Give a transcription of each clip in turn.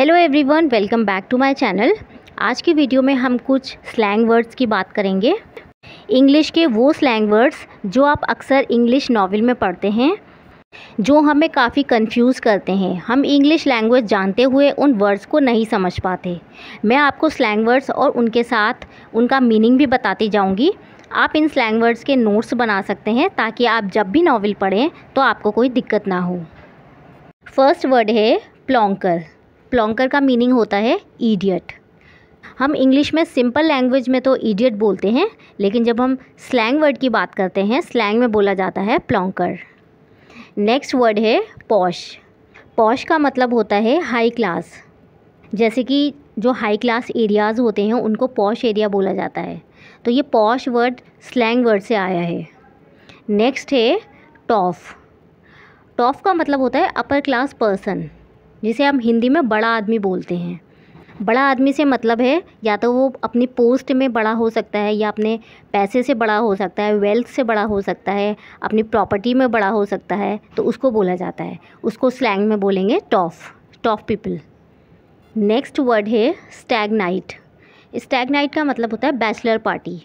hello everyone welcome back to my channel आज की video में हम कुछ स्लैंग वर्ड्स की बात करेंगे इंग्लिश के वो स्लैंग वर्ड्स जो आप अक्सर इंग्लिश नॉवेल में पढ़ते हैं जो हमें काफ़ी कंफ्यूज करते हैं हम इंग्लिश लैंग्वेज जानते हुए उन वर्ड्स को नहीं समझ पाते मैं आपको स्लैंग वर्ड्स और उनके साथ उनका मीनिंग भी बताती जाऊँगी आप इन स्लैंग वर्ड्स के नोट्स बना सकते हैं ताकि आप जब भी नावल पढ़ें तो आपको कोई दिक्कत ना हो फर्स्ट वर्ड है प्लोंकर प्लोंकर का मीनिंग होता है ईडियट हम इंग्लिश में सिंपल लैंग्वेज में तो ईडियट बोलते हैं लेकिन जब हम स्लैंग वर्ड की बात करते हैं स्लैंग में बोला जाता है प्लोंकर नेक्स्ट वर्ड है पॉश पॉश का मतलब होता है हाई क्लास जैसे कि जो हाई क्लास एरियाज़ होते हैं उनको पॉश एरिया बोला जाता है तो ये पॉश वर्ड स्लैंग वर्ड से आया है नेक्स्ट है टॉफ टॉफ का मतलब होता है अपर क्लास पर्सन जिसे हम हिंदी में बड़ा आदमी बोलते हैं बड़ा आदमी से मतलब है या तो वो अपनी पोस्ट में बड़ा हो सकता है या अपने पैसे से बड़ा हो सकता है वेल्थ से बड़ा हो सकता है अपनी प्रॉपर्टी में बड़ा हो सकता है तो उसको बोला जाता है उसको स्लैंग में बोलेंगे toff toff people next word है स्टैगनाइट स्टैगनाइट का मतलब होता है बैचलर पार्टी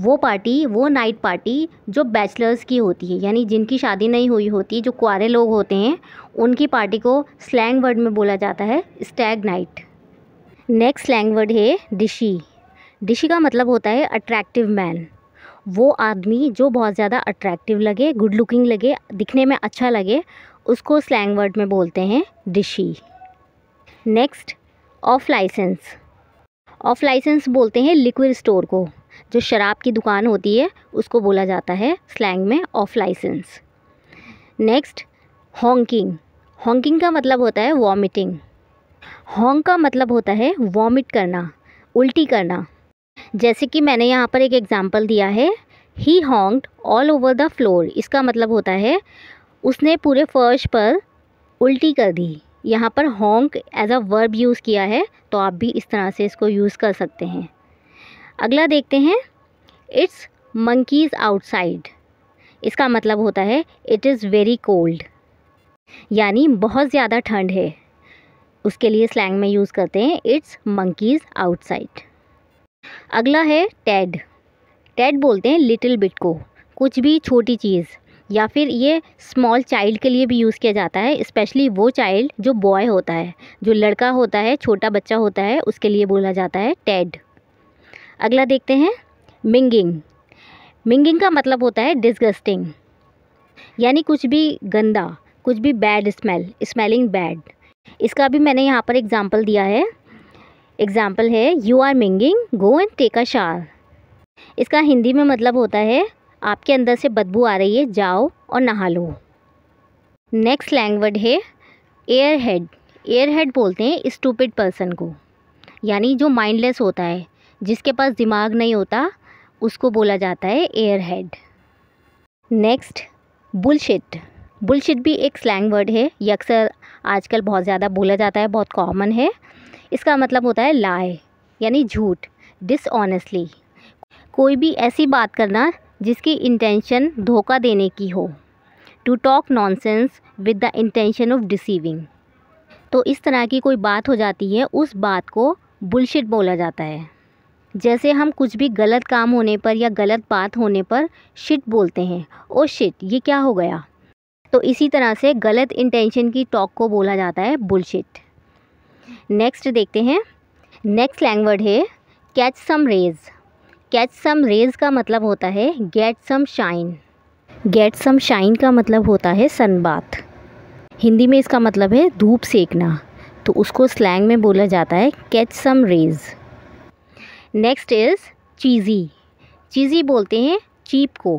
वो पार्टी वो नाइट पार्टी जो बैचलर्स की होती है यानी जिनकी शादी नहीं हुई होती जो कुआरे लोग होते हैं उनकी पार्टी को स्लैंग वर्ड में बोला जाता है stag night next slang word है डिशी डिशी का मतलब होता है अट्रैक्टिव मैन वो आदमी जो बहुत ज़्यादा अट्रैक्टिव लगे गुड लुकिंग लगे दिखने में अच्छा लगे उसको स्लैंग वर्ड में बोलते हैं dishy next off licence off licence बोलते हैं लिक्विड स्टोर को जो शराब की दुकान होती है उसको बोला जाता है स्लैंग में off licence next honking honking का मतलब होता है वॉमिटिंग हॉन्ग का मतलब होता है वॉमिट करना उल्टी करना जैसे कि मैंने यहाँ पर एक एग्ज़ाम्पल दिया है he honked all over the floor इसका मतलब होता है उसने पूरे फर्श पर उल्टी कर दी यहाँ पर honk as a verb use किया है तो आप भी इस तरह से इसको यूज़ कर सकते हैं अगला देखते हैं इट्स मंकीज़ आउटसाइड इसका मतलब होता है इट इज़ वेरी कोल्ड यानी बहुत ज़्यादा ठंड है उसके लिए स्लैंग में यूज़ करते हैं इट्स मंकीज़ आउटसाइड अगला है टेड टेड बोलते हैं लिटिल बिट को कुछ भी छोटी चीज़ या फिर ये स्मॉल चाइल्ड के लिए भी यूज़ किया जाता है स्पेशली वो चाइल्ड जो बॉय होता है जो लड़का होता है छोटा बच्चा होता है उसके लिए बोला जाता है टेड अगला देखते हैं मिंगिंग मिंगिंग का मतलब होता है डिस्गस्टिंग यानी कुछ भी गंदा कुछ भी बैड स्मेल स्मेलिंग बैड इसका भी मैंने यहाँ पर एग्ज़ाम्पल दिया है एग्ज़ाम्पल है you are minging go and take a shower इसका हिंदी में मतलब होता है आपके अंदर से बदबू आ रही है जाओ और नहा लो नेक्स्ट लैंग्वेज है एयर हेड एयर हेड बोलते हैं स्टूपिड पर्सन को यानी जो माइंडलेस होता है जिसके पास दिमाग नहीं होता उसको बोला जाता है airhead next bullshit bullshit भी एक स्लैंग वर्ड है ये अक्सर आजकल बहुत ज़्यादा बोला जाता है बहुत कॉमन है इसका मतलब होता है लाए यानी झूठ डिसऑनेस्टली कोई भी ऐसी बात करना जिसकी इंटेंशन धोखा देने की हो to talk nonsense with the intention of deceiving तो इस तरह की कोई बात हो जाती है उस बात को बुलशिट बोला जाता है जैसे हम कुछ भी गलत काम होने पर या गलत बात होने पर शिट बोलते हैं ओ oh शिट ये क्या हो गया तो इसी तरह से गलत इंटेंशन की टॉक को बोला जाता है बुलशिट नेक्स्ट देखते हैं नेक्स्ट लैंग्वेज है catch some rays catch some rays का मतलब होता है get some shine get some shine का मतलब होता है सनबाथ हिंदी में इसका मतलब है धूप सेकना तो उसको स्लैंग में बोला जाता है catch some rays next is cheesy cheesy बोलते हैं चीप को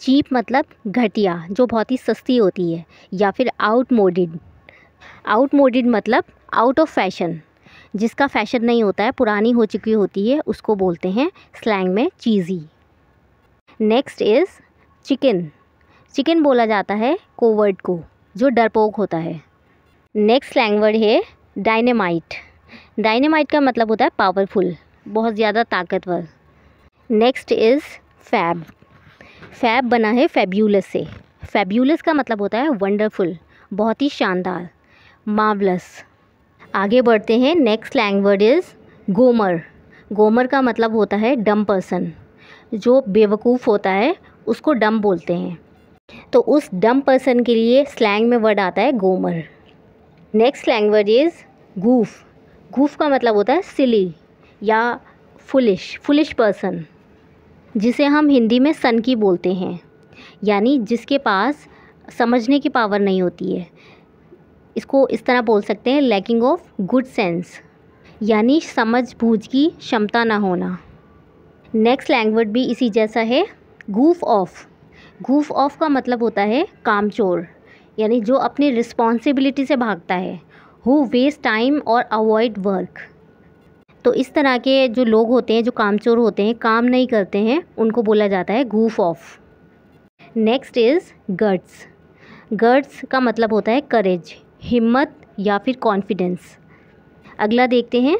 चीप मतलब घटिया जो बहुत ही सस्ती होती है या फिर आउट मोडिड आउट मोडिड मतलब आउट ऑफ फैशन जिसका फैशन नहीं होता है पुरानी हो चुकी होती है उसको बोलते हैं स्लैंग में cheesy next is chicken chicken बोला जाता है कोवर्ड को जो डरपोक होता है नेक्स्ट स्लैंग वर्ड है डायनेमाइट डायनेमाइट का मतलब होता है पावरफुल बहुत ज़्यादा ताकतवर नेक्स्ट इज़ फैब फैब बना है फेब्यूलस से फैब्यूलस का मतलब होता है वंडरफुल बहुत ही शानदार मावलस आगे बढ़ते हैं next language is gomer gomer का मतलब होता है डम पर्सन जो बेवकूफ़ होता है उसको डम बोलते हैं तो उस डम पर्सन के लिए स्लैंग में वर्ड आता है gomer next language is goof goof का मतलब होता है सिली या फुलिश फुलिश पर्सन जिसे हम हिंदी में सनकी बोलते हैं यानी जिसके पास समझने की पावर नहीं होती है इसको इस तरह बोल सकते हैं लैकिंग ऑफ गुड सेंस यानी समझ बूझ की क्षमता ना होना नेक्स्ट लैंग्वेज भी इसी जैसा है गूफ ऑफ गूफ ऑफ का मतलब होता है कामचोर यानी जो अपनी रिस्पॉन्सिबिलिटी से भागता है हु वेस्ट टाइम और अवॉइड वर्क तो इस तरह के जो लोग होते हैं जो कामचोर होते हैं काम नहीं करते हैं उनको बोला जाता है goof off next is gerds gerds का मतलब होता है करेज हिम्मत या फिर कॉन्फिडेंस अगला देखते हैं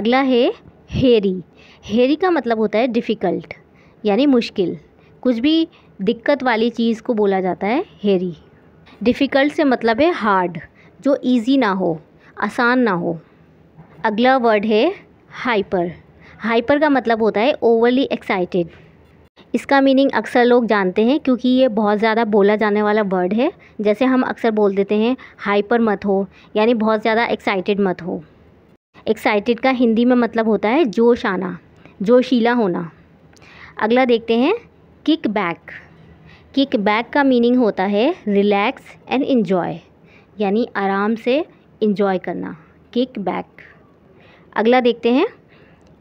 अगला है हेरी हेरी का मतलब होता है डिफ़िकल्ट यानी मुश्किल कुछ भी दिक्कत वाली चीज़ को बोला जाता है हेरी डिफ़िकल्ट से मतलब है हार्ड जो ईजी ना हो आसान ना हो अगला वर्ड है हाइपर हाइपर का मतलब होता है ओवरली एक्साइटेड इसका मीनिंग अक्सर लोग जानते हैं क्योंकि ये बहुत ज़्यादा बोला जाने वाला वर्ड है जैसे हम अक्सर बोल देते हैं हाइपर मत हो यानी बहुत ज़्यादा एक्साइटेड मत हो एक्साइटेड का हिंदी में मतलब होता है जोश आना जोशीला होना अगला देखते हैं किक बैक किक बैक का मीनिंग होता है रिलैक्स एंड इन्जॉय यानी आराम से इन्जॉय करना किक बैक अगला देखते हैं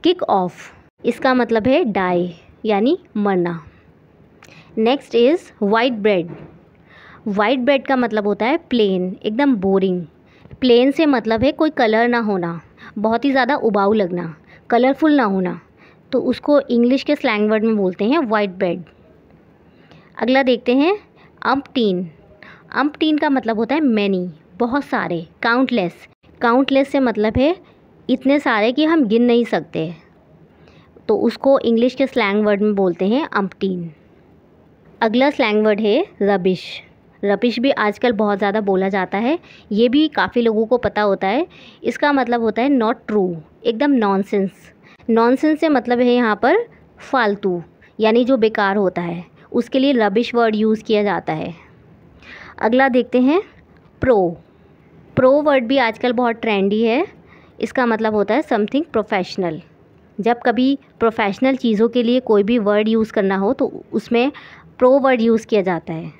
किक ऑफ इसका मतलब है डाई यानी मरना next is white bread white bread का मतलब होता है प्लेन एकदम बोरिंग प्लेन से मतलब है कोई कलर ना होना बहुत ही ज़्यादा उबाऊ लगना कलरफुल ना होना तो उसको इंग्लिश के स्लैंग वर्ड में बोलते हैं वाइट ब्रेड अगला देखते हैं अम्पटीन अम्पटीन का मतलब होता है मैनी बहुत सारे काउंटलेस काउंटलेस से मतलब है इतने सारे कि हम गिन नहीं सकते तो उसको इंग्लिश के स्लैंग वर्ड में बोलते हैं अम्पटीन अगला स्लैंग वर्ड है रबिश रबिश भी आजकल बहुत ज़्यादा बोला जाता है ये भी काफ़ी लोगों को पता होता है इसका मतलब होता है नॉट ट्रू एकदम नॉनसेंस नॉनसेंस से मतलब है यहाँ पर फालतू यानी जो बेकार होता है उसके लिए रबिश वर्ड यूज़ किया जाता है अगला देखते हैं प्रो प्रो वर्ड भी आजकल बहुत ट्रेंडी है इसका मतलब होता है समथिंग प्रोफेशनल जब कभी प्रोफेशनल चीज़ों के लिए कोई भी वर्ड यूज़ करना हो तो उसमें प्रो वर्ड यूज़ किया जाता है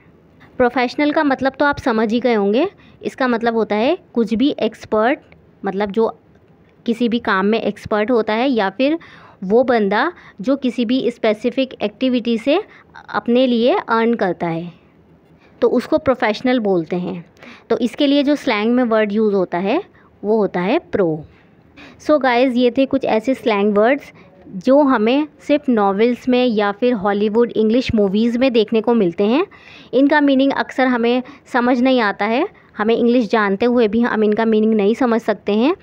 प्रोफेशनल का मतलब तो आप समझ ही गए होंगे इसका मतलब होता है कुछ भी एक्सपर्ट मतलब जो किसी भी काम में एक्सपर्ट होता है या फिर वो बंदा जो किसी भी स्पेसिफिक एक्टिविटी से अपने लिए अर्न करता है तो उसको प्रोफेशनल बोलते हैं तो इसके लिए जो स्लैंग में वर्ड यूज़ होता है वो होता है प्रो सो so गाइज ये थे कुछ ऐसे स्लैंग वर्ड्स जो हमें सिर्फ नॉवेल्स में या फिर हॉलीवुड इंग्लिश मूवीज़ में देखने को मिलते हैं इनका मीनिंग अक्सर हमें समझ नहीं आता है हमें इंग्लिश जानते हुए भी हम इनका मीनिंग नहीं समझ सकते हैं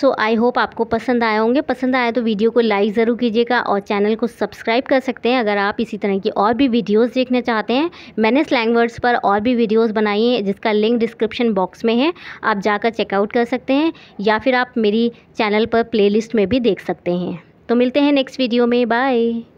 सो आई होप आपको पसंद आए होंगे पसंद आए तो वीडियो को लाइक ज़रूर कीजिएगा और चैनल को सब्सक्राइब कर सकते हैं अगर आप इसी तरह की और भी वीडियोस देखना चाहते हैं मैंने स्लैंग वर्ड्स पर और भी वीडियोस बनाई हैं जिसका लिंक डिस्क्रिप्शन बॉक्स में है आप जाकर चेकआउट कर सकते हैं या फिर आप मेरी चैनल पर प्ले में भी देख सकते हैं तो मिलते हैं नेक्स्ट वीडियो में बाय